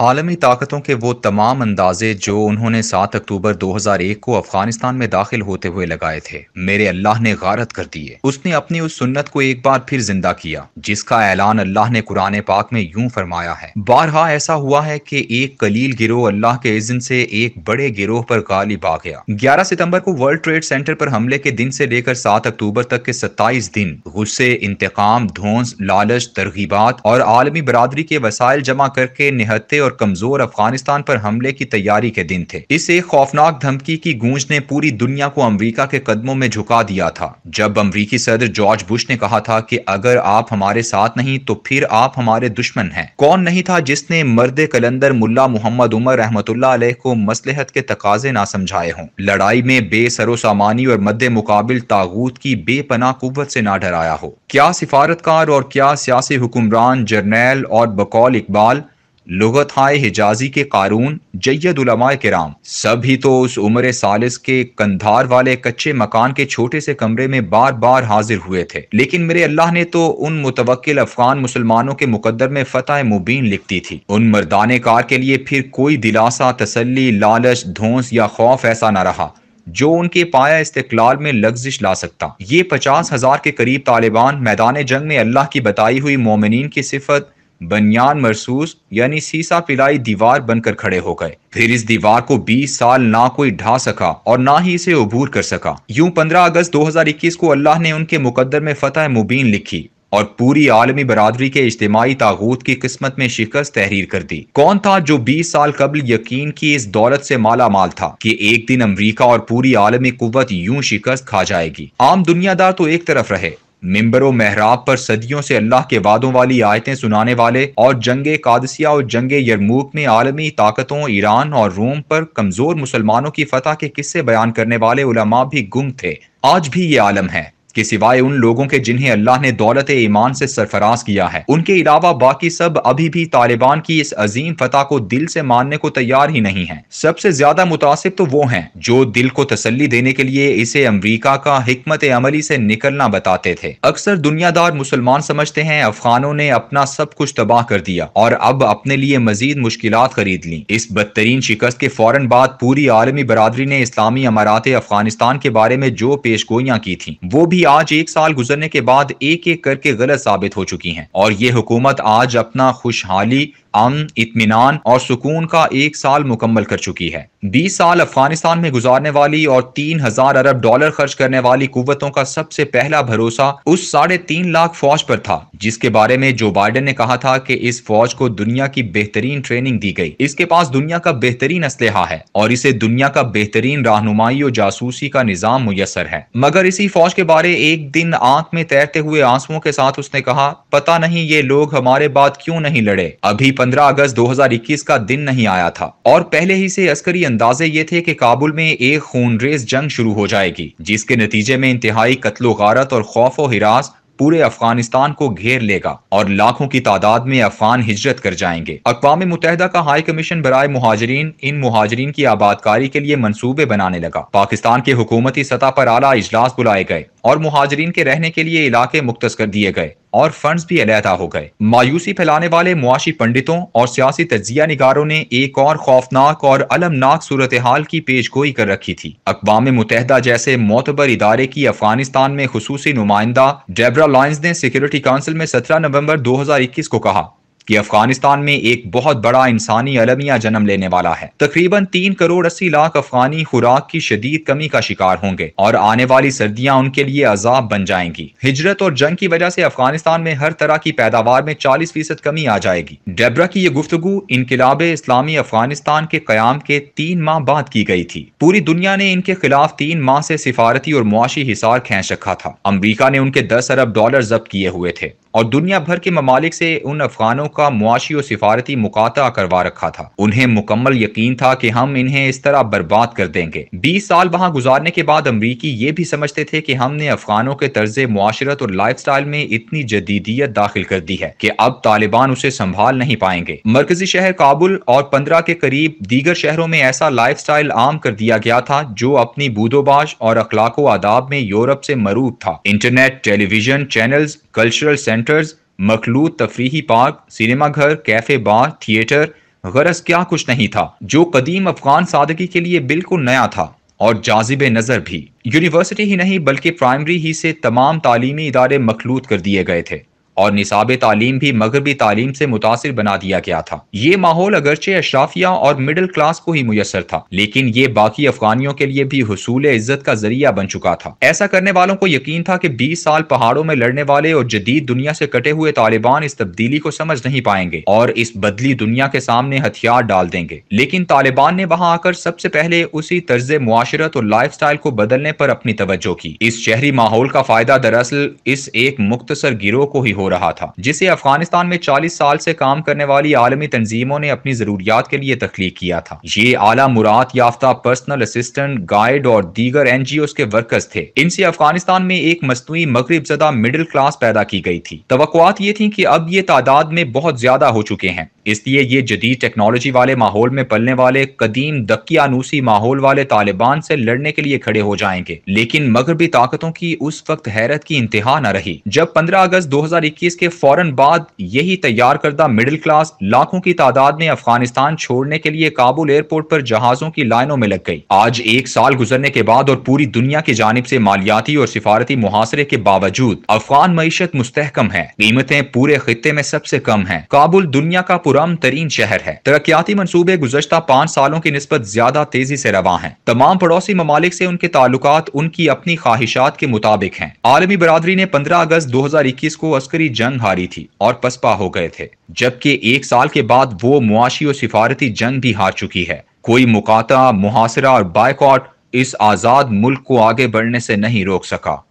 आलमी ताकतों के वो तमाम अंदाजे जो उन्होंने सात अक्टूबर 2001 को अफगानिस्तान में दाखिल होते हुए लगाए थे मेरे अल्लाह ने गारत कर दिए उसने अपनी उस सुन्नत को एक बार फिर जिंदा किया जिसका ऐलान अल्लाह ने कुरान पाक में यूं फरमाया है बारहा ऐसा हुआ है कि एक कलील गिरोह अल्लाह के इजन से एक बड़े गिरोह पर गालिब आ गया ग्यारह सितम्बर को वर्ल्ड ट्रेड सेंटर पर हमले के दिन से लेकर सात अक्टूबर तक के सत्ताईस दिन गुस्से इंतकाम धोस लालच तरगीबात और आलमी बरदरी के वसाइल जमा करके निहत्ते और और कमजोर अफगानिस्तान पर हमले की तैयारी के दिन थे इस एक खौफनाक धमकी की गूंज ने पूरी दुनिया को अमरीका के कदमों में झुका दिया था जब अमरीकी सदर जॉर्ज बुश ने कहा था की अगर आप हमारे साथ नहीं तो फिर आप हमारे दुश्मन है कौन नहीं था जिसने मर्द कलंदर मुला मोहम्मद उमर रहमतुल्ला को मसलहत के तकाजे ना समझाए हों लड़ाई में बेसरो सामानी और मद्द मुकाबिल तागूत की बेपना कुत से ना डराया हो क्या सिफारतकार और क्या सियासी हुक्मरान जर्नैल और बकौल इकबाल हाय हिजाजी के कारून जैदुलमा कराम सब ही तो उस उम्र सालिस के कंधार वाले कच्चे मकान के छोटे से कमरे में बार बार हाजिर हुए थे लेकिन मेरे अल्लाह ने तो उन मुतवक्ल अफगान मुसलमानों के मुकदर में फतेह मुबीन लिखती थी उन मरदान कार के लिए फिर कोई दिलासा तसली लालच धोस या खौफ ऐसा ना रहा जो उनके पाया इस्तलाल में लग्जिश ला सकता ये पचास हजार के करीब तालिबान मैदान जंग में अल्लाह की बताई हुई मोमिन की सिफत बनियान मरसूस यानी सीसा पिलाई दीवार बनकर खड़े हो गए फिर इस दीवार को 20 साल ना कोई ढा सका और ना ही इसे उबूर कर सका यूं 15 अगस्त 2021 को अल्लाह ने उनके मुकद्दर में फतह मुबीन लिखी और पूरी आलमी बरदरी के इज्तमाही तागूत की किस्मत में शिकस्त तहरीर कर दी कौन था जो 20 साल कबल यकीन की इस दौलत से माला माल था कि एक दिन अमरीका और पूरी आलमी कुत यूं शिकस्त खा जाएगी आम दुनियादार तो एक तरफ रहे व महराब पर सदियों से अल्लाह के वादों वाली आयतें सुनाने वाले और जंग कादसिया और जंग यरमूक में आलमी ताकतों ईरान और रोम पर कमज़ोर मुसलमानों की फतह के किस्से बयान करने वाले उलमा भी गुम थे आज भी ये आलम है के सिवाय उन लोगों के जिन्हें अल्लाह ने दौलत ईमान से सरफराज किया है उनके अलावा बाकी सब अभी भी तालिबान की इस अजीम फतह को दिल से मानने को तैयार ही नहीं है सबसे ज्यादा मुतासिब तो वो हैं जो दिल को तसली देने के लिए इसे अमरीका का हमत अमली से निकलना बताते थे अक्सर दुनियादार मुसलमान समझते हैं अफगानों ने अपना सब कुछ तबाह कर दिया और अब अपने लिए मजीद मुश्किल खरीद ली इस बदतरीन शिकस्त के फौरन बाद पूरी आलमी बरदरी ने इस्लामी अमारात अफगानिस्तान के बारे में जो पेश की थी वो भी आज एक साल गुजरने के बाद एक एक करके गलत साबित हो चुकी हैं और ये हुकूमत आज अपना खुशहाली अम इतमान और सुकून का एक साल मुकम्मल कर चुकी है बीस साल अफगानिस्तान में गुजारने वाली और तीन हजार अरब डॉलर खर्च करने वाली कुवतों का सबसे पहला भरोसा उस साढ़े तीन लाख फौज पर था जिसके बारे में जो बाइडेन ने कहा था कि इस फौज को दुनिया की बेहतरीन ट्रेनिंग दी गई इसके पास दुनिया का बेहतरीन असलहा है और इसे दुनिया का बेहतरीन रहनुमाई और जासूसी का निजाम मुयसर है मगर इसी फौज के बारे एक दिन आंख में तैरते हुए आंसुओं के साथ उसने कहा पता नहीं ये लोग हमारे बाद क्यों नहीं लड़े अभी पंद्रह अगस्त दो का दिन नहीं आया था और पहले ही से अस्करी अंदाजे ये थे कि काबुल में एक खूनरेज जंग शुरू हो जाएगी जिसके नतीजे में इंतहाई कत्लो गारत और खौफ हिरास पूरे अफगानिस्तान को घेर लेगा और लाखों की तादाद में अफगान हिजरत कर जाएंगे अकवा मुतहदा का हाई कमीशन बरए महाजरीन इन महाजरीन की आबादकारी के लिए मनसूबे बनाने लगा पाकिस्तान के हुकूमती सतह पर आला इजलास बुलाए गए और महाजरीन के रहने के लिए इलाके मुख्त कर दिए गए और फंड्स भी अलहदा हो गए मायूसी फैलाने वाले मुआशी पंडितों और सियासी तजिया निगारों ने एक और खौफनाक और अलमनाक सूरत हाल की पेश गोई कर रखी थी अकवा मुतहदा जैसे मोतबर इदारे की अफगानिस्तान में खसूसी नुमाइंदा डेबरा लॉयस ने सिक्योरिटी काउंसिल में सत्रह नवम्बर दो हजार इक्कीस को कहा कि अफगानिस्तान में एक बहुत बड़ा इंसानी अलमिया जन्म लेने वाला है तकरीबन तीन करोड़ अस्सी लाख अफगानी खुराक की शदीद कमी का शिकार होंगे और आने वाली सर्दियाँ उनके लिए अजाब बन जाएंगी हिजरत और जंग की वजह से अफगानिस्तान में हर तरह की पैदावार में चालीस फीसद कमी आ जाएगी डेबरा की ये गुफ्तगु इनकलाब इस्लामी अफगानिस्तान के क्याम के तीन माह बाद की गई थी पूरी दुनिया ने इनके खिलाफ तीन माह से सिफारती और मुआशी हिसार खेच रखा था अमरीका ने उनके दस अरब डॉलर जब्त किए हुए थे और दुनिया भर के ममालिक से उन अफगानों का मुआशी और सिफारती मुकाता करवा रखा था उन्हें मुकम्मल यकीन था कि हम इन्हें इस तरह बर्बाद कर देंगे बीस साल वहाँ गुजारने के बाद अमरीकी ये भी समझते थे कि हमने अफगानों के तर्ज माशरत और लाइफ स्टाइल में इतनी जदीदियत दाखिल कर दी है की अब तालिबान उसे संभाल नहीं पाएंगे मरकजी शहर काबुल और पंद्रह के करीब दीगर शहरों में ऐसा लाइफ स्टाइल आम कर दिया गया था जो अपनी बूदोबाश और अखलाको आदाब में यूरोप से मरूब था internet television channels cultural centre centres मखलूत तफरी पार्क सिनेमा घर कैफे बार थिएटर गरज क्या कुछ नहीं था जो कदीम अफगान सादगी के लिए बिल्कुल नया था और जाजिब नज़र भी यूनिवर्सिटी ही नहीं बल्कि प्राइमरी ही से तमाम तालीमी इदारे मखलूत कर दिए गए थे और निसाब तालीम भी मगरबी तालीम से मुतासर बना दिया गया था ये माहौल अगरचे अशराफिया और मिडिल क्लास को ही मुयसर था लेकिन ये बाकी अफगानियों के लिए भी हसूल इज्जत का जरिया बन चुका था ऐसा करने वालों को यकीन था की बीस साल पहाड़ों में लड़ने वाले और जदीद दुनिया से कटे हुए तालिबान इस तब्दीली को समझ नहीं पाएंगे और इस बदली दुनिया के सामने हथियार डाल देंगे लेकिन तालिबान ने वहाँ आकर सबसे पहले उसी तर्ज मुआशरत और लाइफ स्टाइल को बदलने पर अपनी तवज्जो की इस शहरी माहौल का फायदा दरअसल इस एक मुख्तसर गिरोह को ही हो रहा था जिसे अफगानिस्तान में चालीस साल से काम करने वाली आलमी तंजीमों ने अपनी जरूरियात के लिए तख्लीक किया था ये आला मुराद याफ्ता पर्सनल असिस्टेंट गाइड और दीगर एन जी के वर्कर्स थे इनसे अफगानिस्तान में एक मसनू मगरब जदा मिडिल क्लास पैदा की गई थी तो ये थी की अब ये तादाद में बहुत ज्यादा हो चुके हैं इसलिए ये जदीद टेक्नोलॉजी वाले माहौल में पलने वाले कदीम दक्कीानूसी माहौल वाले तालिबान से लड़ने के लिए खड़े हो जाएंगे लेकिन मगरबी ताकतों की उस वक्त हैरत की इंतहा न रही जब पंद्रह अगस्त दो हजार 2021 के फौरन बाद यही तैयार करदा मिडिल क्लास लाखों की तादाद में अफगानिस्तान छोड़ने के लिए काबुल एयरपोर्ट पर जहाजों की लाइनों में लग गई आज एक साल गुजरने के बाद और पूरी दुनिया की जानब ऐसी मालियाती और सिफारती मुहासरे के बावजूद अफगान मीशत मुस्तकम है कीमतें पूरे खत्े में सबसे कम है काबुल दुनिया का पुरान तरीन शहर है तरक्याती मनसूबे गुजशत पाँच सालों की नस्बत ज्यादा तेजी ऐसी रवा है तमाम पड़ोसी ममालिक ऐसी उनके ताल्लुक उनकी अपनी ख्वाहिशात के मुताबिक है आलमी बरदरी ने पंद्रह अगस्त दो हजार इक्कीस को अस्करी आखिरी जंग हारी थी और पसपा हो गए थे जबकि एक साल के बाद वो मुआशी और सिफारती जंग भी हार चुकी है कोई मुकाता मुहासरा और बायकॉट इस आज़ाद मुल्क को आगे बढ़ने से नहीं रोक सका